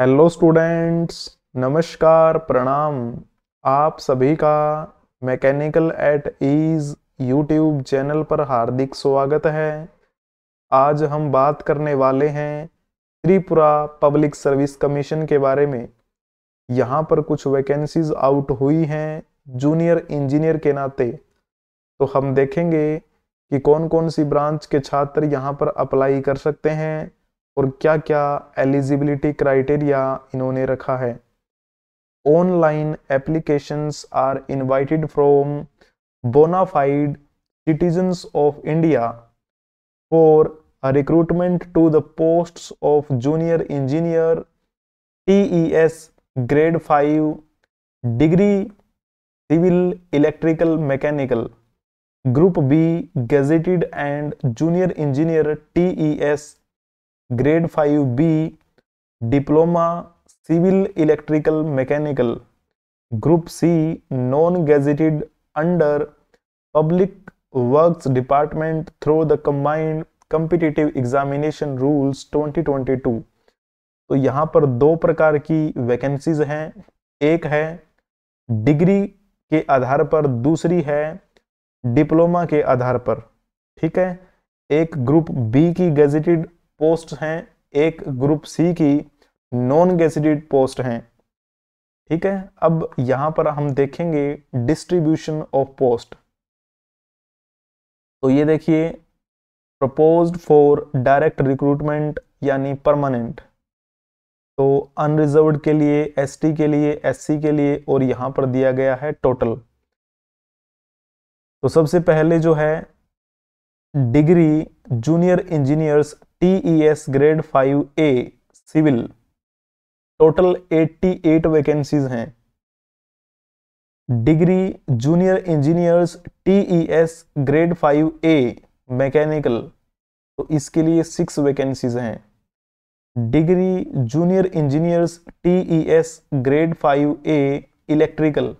hello students नमस्कार प्रणाम आप सभी का mechanical at ease YouTube channel पर हार्दिक स्वागत है आज हम बात करने वाले हैं त्रिपुरा पब्लिक सर्विस कमीशन के बारे में यहाँ पर कुछ वैकेंसीज आउट हुई हैं जूनियर इंजीनियर के नाते तो हम देखेंगे कि कौन कौन सी ब्रांच के छात्र यहाँ पर अप्लाई कर सकते हैं और क्या क्या एलिजिबिलिटी क्राइटेरिया इन्होंने रखा है online application are invited from bonafide citizens of India for recruitment to the post of junior engineer T E S grade five degree civil electrical mechanical group B gazetted and junior engineer T E S grade five B diploma civil electrical mechanical group C non gazetted under public works department through the combined competitive examination rules 2022 तो यहाँ पर दो प्रकार की vacancies हैं एक है degree के आधार पर दूसरी है डिप्लोमा के आधार पर ठीक है एक ग्रुप बी की गेजेटेड पोस्ट हैं एक ग्रुप सी की नॉन गैसीडेट पोस्ट हैं ठीक है अब यहां पर हम देखेंगे डिस्ट्रीब्यूशन ऑफ पोस्ट तो ये देखिए प्रपोज फॉर डायरेक्ट रिक्रूटमेंट यानी परमानेंट तो अनरिजर्व के लिए एसटी के लिए एससी के लिए और यहां पर दिया गया है टोटल तो सबसे पहले जो है degree junior engineers T E S grade five A civil total 88 vacancies हैं degree junior engineers T E S grade five A mechanical तो इसके लिए सिक्स वैकेंसीज हैं degree junior engineers T E S grade five A electrical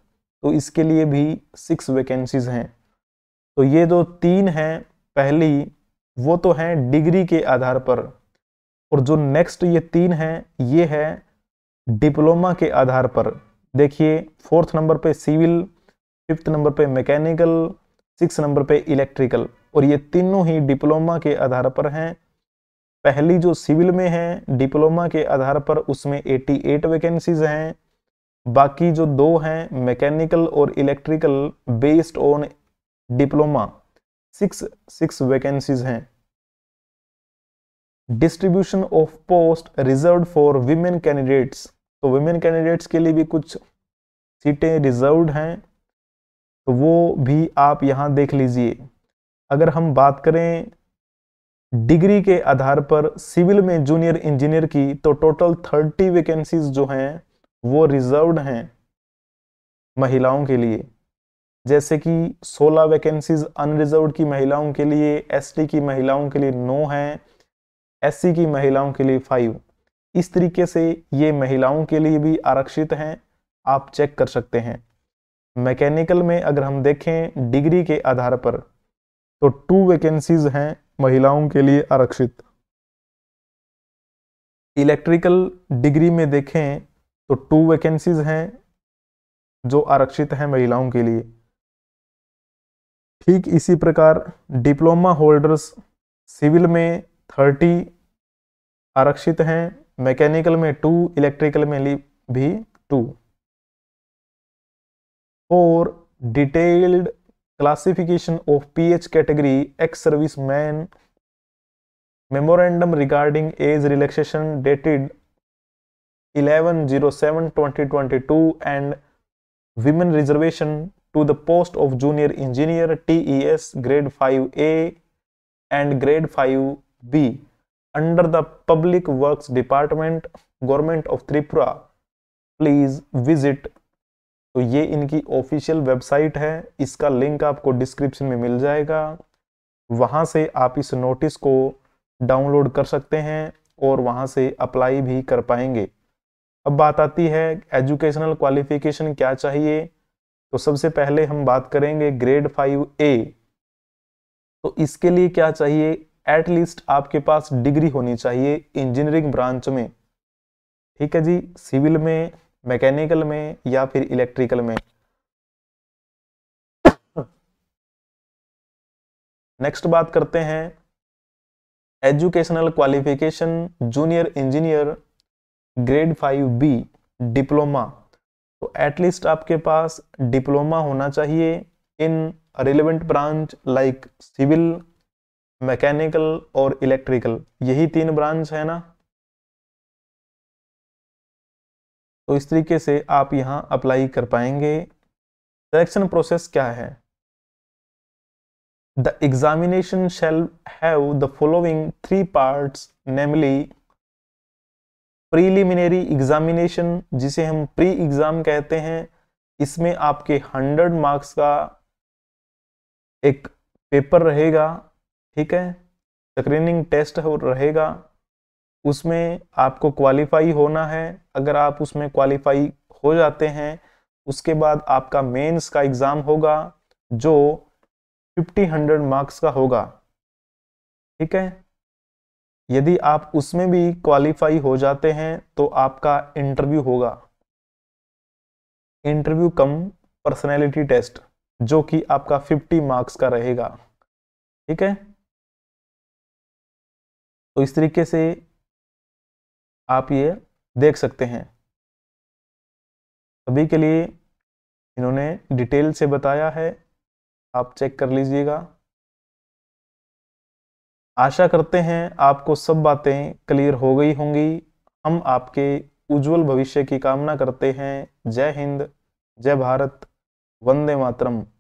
तो इसके लिए भी six vacancies हैं तो ये जो तीन हैं पहली वो तो हैं डिग्री के आधार पर और जो नेक्स्ट ये तीन हैं ये है डिप्लोमा के आधार पर देखिए फोर्थ नंबर पे सिविल फिफ्थ नंबर पे मैकेनिकल सिक्स नंबर पे इलेक्ट्रिकल और ये तीनों ही डिप्लोमा के आधार पर हैं पहली जो सिविल में है डिप्लोमा के आधार पर उसमें 88 वैकेंसीज हैं बाकी जो दो हैं मैकेनिकल और electrical based on diploma six six vacancies हैं distribution of post reserve for women candidates तो विमेन कैंडिडेट्स के लिए भी कुछ सीटें रिजर्व हैं तो वो भी आप यहाँ देख लीजिए अगर हम बात करें डिग्री के आधार पर सिविल में जूनियर इंजीनियर की तो टोटल थर्टी वैकेंसीज जो हैं वो रिजर्व हैं महिलाओं के लिए जैसे कि 16 वैकेंसीज अनरिजर्व की महिलाओं के लिए एसटी की महिलाओं के लिए नौ हैं एससी की महिलाओं के लिए फाइव इस तरीके से ये महिलाओं के लिए भी आरक्षित हैं आप चेक कर सकते हैं मैकेनिकल में अगर हम देखें डिग्री के आधार पर तो टू वैकेंसीज हैं महिलाओं के लिए आरक्षित इलेक्ट्रिकल डिग्री में देखें तो टू वैकेंसीज हैं जो आरक्षित हैं महिलाओं के लिए ठीक इसी प्रकार डिप्लोमा होल्डर्स सिविल में थर्टी आरक्षित हैं मैकेनिकल में टू इलेक्ट्रिकल में भी टू और detailed classification of PH category ex service man memorandum regarding age relaxation dated 11.07.2022 and women reservation to the post of junior engineer TES grade 5A and grade 5B under the Public Works Department Government of Tripura please visit तो ये इनकी official website है इसका link आपको description में मिल जाएगा वहाँ से आप इस नोटिस को डाउनलोड कर सकते हैं और वहाँ से अप्लाई भी कर पाएंगे अब बात आती है एजुकेशनल क्वालिफिकेशन क्या चाहिए तो सबसे पहले हम बात करेंगे ग्रेड फाइव ए तो इसके लिए क्या चाहिए एटलीस्ट आपके पास डिग्री होनी चाहिए इंजीनियरिंग ब्रांच में ठीक है जी सिविल में मैकेनिकल में या फिर इलेक्ट्रिकल में नेक्स्ट बात करते हैं educational qualification junior engineer grade five B diploma तो एटलीस्ट आपके पास डिप्लोमा होना चाहिए in relevant branch like civil mechanical और इलेक्ट्रिकल यही तीन ब्रांच है ना तो इस तरीके से आप यहाँ अप्लाई कर पाएंगे सिलेक्शन प्रोसेस क्या है the examination shall have the following three parts namely preliminary examination जिसे हम प्री एग्ज़ाम कहते हैं इसमें आपके हंड्रेड मार्क्स का एक पेपर रहेगा ठीक है स्क्रीनिंग टेस्ट रहेगा उसमें आपको क्वालिफाई होना है अगर आप उसमें क्वालिफाई हो जाते हैं उसके बाद आपका मेंस का एग्ज़ाम होगा जो फिफ्टी हंड्रेड मार्क्स का होगा ठीक है यदि आप उसमें भी क्वालिफाई हो जाते हैं तो आपका इंटरव्यू होगा इंटरव्यू कम पर्सनैलिटी टेस्ट जो कि आपका 50 मार्क्स का रहेगा ठीक है तो इस तरीके से आप ये देख सकते हैं सभी के लिए इन्होंने डिटेल से बताया है आप चेक कर लीजिएगा आशा करते हैं आपको सब बातें क्लियर हो गई होंगी हम आपके उज्जवल भविष्य की कामना करते हैं जय हिंद जय भारत वंदे मातरम